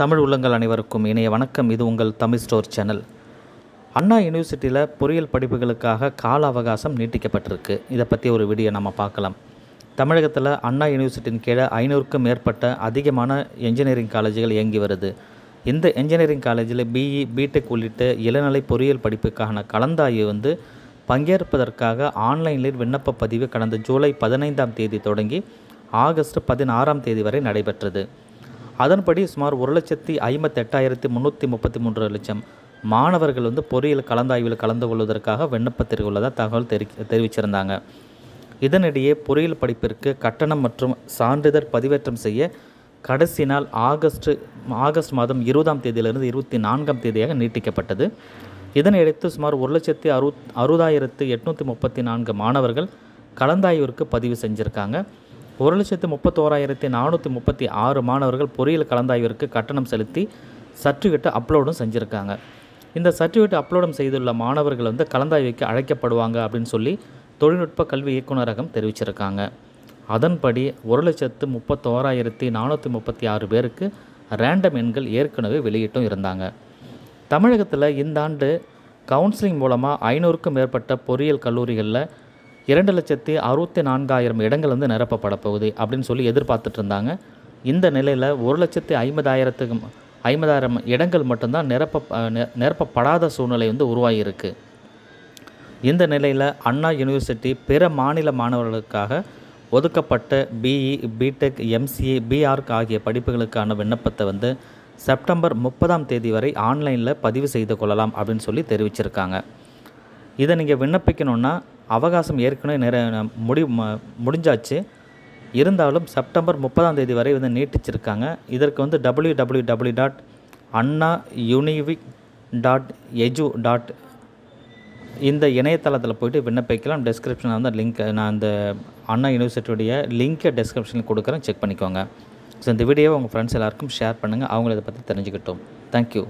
தமிழ் உள்ளங்கள் அனைவருக்கும் இணைய வணக்கம் இது உங்கள் தமிழ் ஸ்டோர் சேனல் அண்ணா யூனிவர்சிட்டியில் பொறியியல் படிப்புகளுக்காக கால அவகாசம் நீட்டிக்கப்பட்டிருக்கு இதை பற்றி ஒரு வீடியோ நம்ம பார்க்கலாம் தமிழகத்தில் அண்ணா யூனிவர்சிட்டியின் கீழே ஐநூறுக்கும் மேற்பட்ட அதிகமான என்ஜினியரிங் காலேஜுகள் இயங்கி வருது இந்த என்ஜினியரிங் காலேஜில் பிஇ பிடெக் உள்ளிட்ட இளநிலை பொறியியல் படிப்புக்கான கலந்தாய்வு வந்து பங்கேற்பதற்காக ஆன்லைனில் விண்ணப்ப பதிவு கடந்த ஜூலை பதினைந்தாம் தேதி தொடங்கி ஆகஸ்ட் பதினாறாம் தேதி வரை நடைபெற்றது அதன்படி சுமார் ஒரு லட்சத்தி ஐம்பத்தெட்டாயிரத்தி முந்நூற்றி முப்பத்தி மூன்று லட்சம் மாணவர்கள் வந்து பொறியியல் கலந்தாய்வில் கலந்து கொள்வதற்காக விண்ணப்பத்திற்குள்ளதாக உள்ளதாக தகவல் தெரி தெரிவிச்சிருந்தாங்க இதனிடையே பொறியியல் படிப்பிற்கு கட்டணம் மற்றும் சான்றிதழ் பதிவேற்றம் செய்ய கடைசி நாள் ஆகஸ்ட் ஆகஸ்ட் மாதம் இருபதாம் தேதியிலிருந்து இருபத்தி நான்காம் தேதியாக நீட்டிக்கப்பட்டது இதனையடுத்து சுமார் ஒரு லட்சத்தி அறு அறுபதாயிரத்து எட்நூற்றி முப்பத்தி நான்கு மாணவர்கள் கலந்தாய்விற்கு பதிவு செஞ்சுருக்காங்க ஒரு லட்சத்து முப்பத்தோராயிரத்தி நானூற்றி முப்பத்தி ஆறு மாணவர்கள் பொறியியல் கலந்தாய்விற்கு கட்டணம் செலுத்தி சர்டிஃபிகேட்டை அப்லோடும் செஞ்சுருக்காங்க இந்த சர்டிஃபிகேட் அப்லோடும் செய்துள்ள மாணவர்கள் வந்து கலந்தாய்வுக்கு அழைக்கப்படுவாங்க அப்படின்னு சொல்லி தொழில்நுட்ப கல்வி இயக்குநரகம் தெரிவிச்சிருக்காங்க அதன்படி ஒரு லட்சத்து முப்பத்தோராயிரத்தி நானூற்றி முப்பத்தி ஆறு பேருக்கு ரேண்டம் எண்கள் ஏற்கனவே வெளியிட்டும் இருந்தாங்க தமிழகத்தில் இந்த ஆண்டு கவுன்சிலிங் மூலமாக ஐநூறுக்கும் மேற்பட்ட பொறியியல் கல்லூரிகளில் இரண்டு லட்சத்தி அறுபத்தி நான்காயிரம் இடங்கள் வந்து நிரப்பப்பட போகுது அப்படின்னு சொல்லி எதிர்பார்த்துட்டு இருந்தாங்க இந்த நிலையில் ஒரு லட்சத்தி ஐம்பதாயிரத்துக்கு ஐம்பதாயிரம் இடங்கள் மட்டும்தான் நிரப்ப நிரப்பப்படாத சூழ்நிலை வந்து உருவாகியிருக்கு இந்த நிலையில் அண்ணா யூனிவர்சிட்டி பிற மாநில மாணவர்களுக்காக ஒதுக்கப்பட்ட பிஇ பிடெக் எம்சிஏ பிஆர்க் ஆகிய படிப்புகளுக்கான விண்ணப்பத்தை வந்து செப்டம்பர் முப்பதாம் தேதி வரை ஆன்லைனில் பதிவு செய்து கொள்ளலாம் அப்படின்னு சொல்லி தெரிவிச்சிருக்காங்க இதை நீங்கள் விண்ணப்பிக்கணுன்னா அவகாசம் ஏற்கனவே நிறைய முடி முடிஞ்சாச்சு இருந்தாலும் செப்டம்பர் முப்பதாம் தேதி வரை வந்து நீட்டிச்சிருக்காங்க இதற்கு வந்து W W W dot Anna univ dot edu dot இந்த இணையதளத்தில் போய்ட்டு விண்ணப்பிக்கலாம் டெஸ்கிரிப்ஷனில் வந்து லிங்க் நான் அந்த அண்ணா யூனிவர்சிட்டியுடைய லிங்க்கை டெஸ்கிரிப்ஷனில் கொடுக்குறேன் செக் பண்ணிக்கோங்க ஸோ இந்த வீடியோவை உங்கள் ஃப்ரெண்ட்ஸ் எல்லாருக்கும் ஷேர் பண்ணுங்கள் அவங்கள இதை பற்றி தெரிஞ்சுக்கிட்டோம் தேங்க்யூ